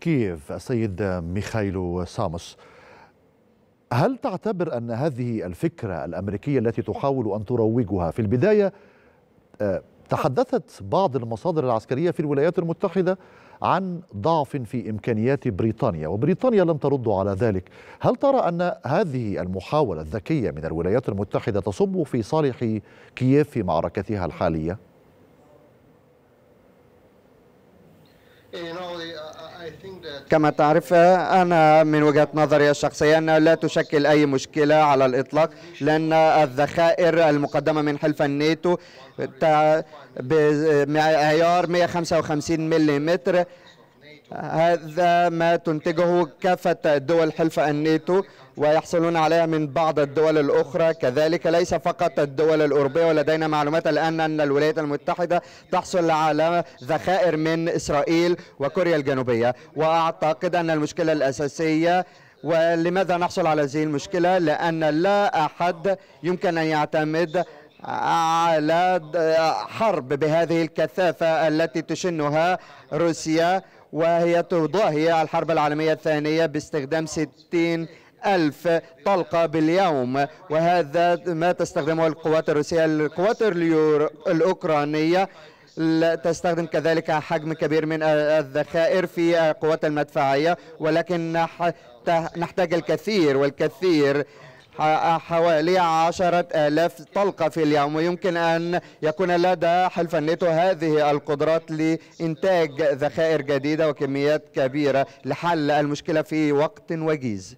كييف السيد ميخايلو ساموس هل تعتبر أن هذه الفكرة الأمريكية التي تحاول أن تروجها في البداية آه، تحدثت بعض المصادر العسكرية في الولايات المتحدة عن ضعف في إمكانيات بريطانيا وبريطانيا لم ترد على ذلك هل ترى أن هذه المحاولة الذكية من الولايات المتحدة تصب في صالح كييف في معركتها الحالية؟ Uh, uh, كما تعرف أنا من وجهة نظري الشخصية أنها لا تشكل أي مشكلة على الإطلاق لأن الذخائر المقدمة من حلف الناتو بمعيار 155 ملم هذا ما تنتجه كافة دول حلف الناتو ويحصلون عليها من بعض الدول الأخرى كذلك ليس فقط الدول الأوروبية ولدينا معلومات الآن أن الولايات المتحدة تحصل على ذخائر من إسرائيل وكوريا الجنوبية وأعتقد أن المشكلة الأساسية ولماذا نحصل على هذه المشكلة؟ لأن لا أحد يمكن أن يعتمد على حرب بهذه الكثافة التي تشنها روسيا وهي تضاهي الحرب العالمية الثانية باستخدام 60 ألف طلقة باليوم وهذا ما تستخدمه القوات الروسية القوات الأوكرانية تستخدم كذلك حجم كبير من الذخائر في قوات المدفعية ولكن نحتاج الكثير والكثير حوالي عشرة آلاف طلقة في اليوم ويمكن أن يكون لدى حلف الناتو هذه القدرات لإنتاج ذخائر جديدة وكميات كبيرة لحل المشكلة في وقت وجيز